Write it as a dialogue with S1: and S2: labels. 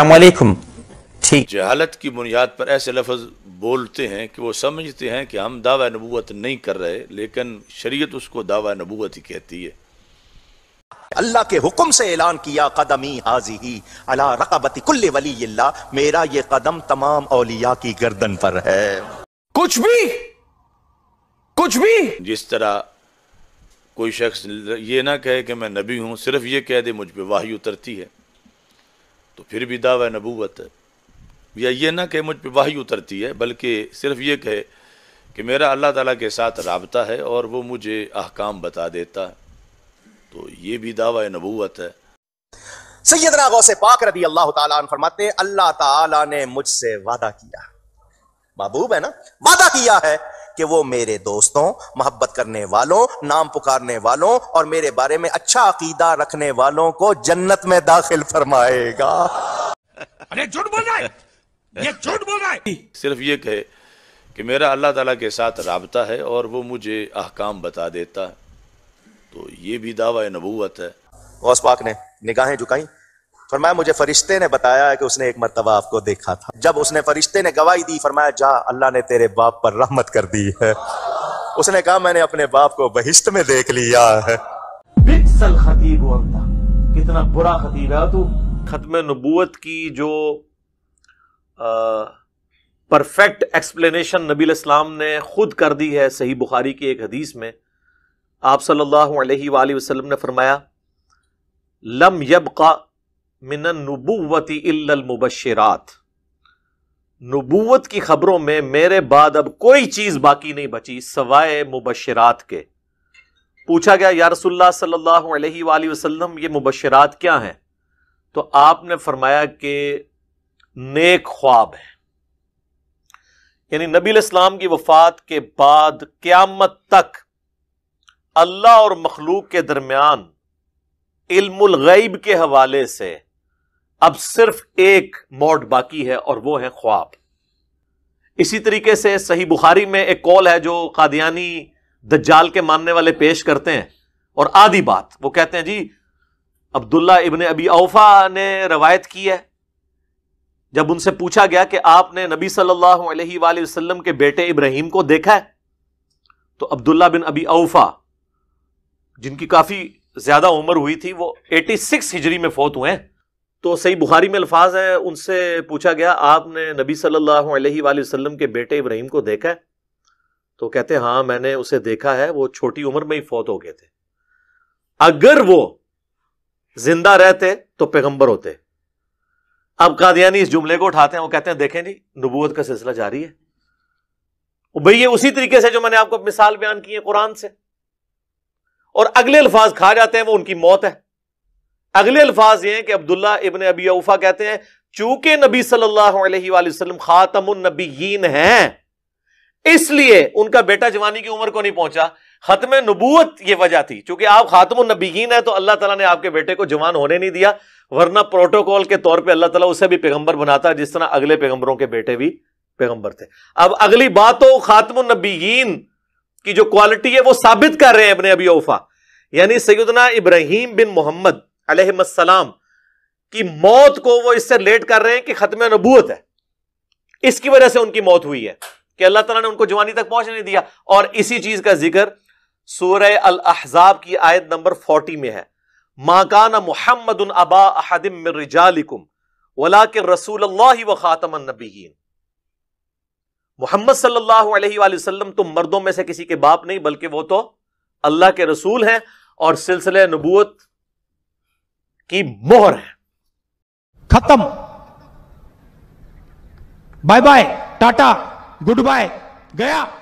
S1: अलैक्म ठीक
S2: जहालत की बुनियाद पर ऐसे लफज बोलते हैं कि वो समझते हैं कि हम दावा नबूत नहीं कर रहे लेकिन शरीयत उसको दावा नबूत ही कहती है अल्लाह के हुक्म से ऐलान किया कदमी हाजी ही अला रकबती
S3: कुल्ले वली मेरा ये कदम तमाम औलिया की गर्दन पर है
S2: कुछ भी कुछ भी जिस तरह कोई शख्स ये ना कहे कि मैं नबी हूं सिर्फ ये कह दे मुझ पर वाही उतरती है तो फिर भी दावा नबूवत है या ये ना कहे मुझ पर वाही उतरती है बल्कि सिर्फ ये कहे कि मेरा अल्लाह ताला के साथ रबता है और वो मुझे अहकाम बता देता है तो ये भी दावा नबूवत है
S3: सैदना गौ से पाक रदी अल्लाह फरमाते अल्लाह ताला ने मुझसे वादा किया महबूब है ना वादा किया है कि वो मेरे दोस्तों मोहब्बत करने वालों नाम पुकारने वालों और मेरे बारे में अच्छा अकीदा रखने वालों को जन्नत में दाखिल फरमाएगा
S2: अरे झूठ बोल रहा है ये झूठ बोल रहा है सिर्फ ये कहे कि मेरा अल्लाह ताला के साथ रबता है और वो मुझे अहकाम बता देता है तो ये भी दावा नबूवत है गौस पाक ने निगाहें झुकाई फरमाया मुझे फरिश्ते ने
S3: बताया कि उसने एक मरतबा आपको देखा था जब उसने फरिश्ते ने गवाही दी फरमाया जा अल्लाह ने तेरे बाप पर रहमत कर दी है उसने कहा मैंने अपने बाप को बहिश्त में देख लिया है
S1: कितना बुरा खतीब है तू खत्म नबूत की जो परफेक्ट एक्सप्लेनेशन नबी इस्लाम ने खुद कर दी है सही बुखारी की एक हदीस में आप सल्लल्लाहु अलैहि वसल्लम ने फरमाया लम यब का मिनन नबूवती मुबशरात नबूवत की खबरों में मेरे बाद अब कोई चीज बाकी नहीं बची सवाए मुबशरात के पूछा गया या रसुल्ला सल्लल्लाहु अलैहि वसल्लम ये मुबशरात क्या हैं तो आपने फरमाया कि नेक ख्वाब है यानी नबी इस्लाम की वफात के बाद क़्यामत तक अल्लाह और मखलूक के दरमियान इल्मुल गैब के हवाले से अब सिर्फ एक मोड बाकी है और वो है ख्वाब इसी तरीके से सही बुखारी में एक कॉल है जो कादियानी दज्जाल के मानने वाले पेश करते हैं और आधी बात वो कहते हैं जी अब्दुल्ला इबन अबी औफा ने रवायत की है जब उनसे पूछा गया कि आपने नबी सल्लल्लाहु अलैहि वसल्लम के बेटे इब्राहिम को देखा है तो अब्दुल्ला बिन अबी औफा जिनकी काफी ज्यादा उम्र हुई थी वो 86 हिजरी में फौत हुए हैं तो सही बुखारी में अल्फाज है उनसे पूछा गया आपने नबी सल्लल्लाहु अलैहि वसल्लम के बेटे इब्राहिम को देखा है तो कहते हैं हाँ मैंने उसे देखा है वो छोटी उम्र में ही फौत हो गए थे अगर वो जिंदा रहते तो पैगंबर होते अब कादियानी इस जुमले को उठाते हैं वो कहते हैं देखें जी नबूत का सिलसिला जारी है भैया उसी तरीके से जो मैंने आपको मिसाल बयान की है कुरान से और अगले अल्फाज खा जाते हैं वो उनकी मौत है अगले अल्फाज ये हैं कि अब्दुल्ला इबन अबी उफा कहते हैं चूंकि नबी सल्लल्लाहु अलैहि वसल्लम खातमुन नबीन हैं इसलिए उनका बेटा जवानी की उम्र को नहीं पहुंचा खत्म नबूत ये वजह थी चूंकि आप खातम नबीन है तो अल्लाह तला ने आपके बेटे को जवान होने नहीं दिया वरना प्रोटोकॉल के तौर पर अल्लाह तला उसे भी पैगंबर बनाता जिस तरह अगले पैगंबरों के बेटे भी पैगंबर थे अब अगली बात तो खातम नबीन की जो क्वालिटी है वो साबित कर रहे हैं अपने अबी उफा यानी सैदना इब्राहिम बिन मोहम्मद अलहमसलाम की मौत को वो इससे रिलेट कर रहे हैं कि खत्म नबूत है इसकी वजह से उनकी मौत हुई है कि अल्लाह तला ने उनको जवानी तक पहुंच नहीं दिया और इसी चीज का जिक्र सूर्य अल अहजाब की आयत नंबर फोर्टी में है माकाना मोहम्मद रसूल व ख़ातम मोहम्मद सल्लल्लाहु अलैहि तो मर्दों में से किसी के बाप नहीं बल्कि वो तो अल्लाह के रसूल हैं और सिलसिले नबूत की मोहर है खत्म bye bye tata good bye
S2: गया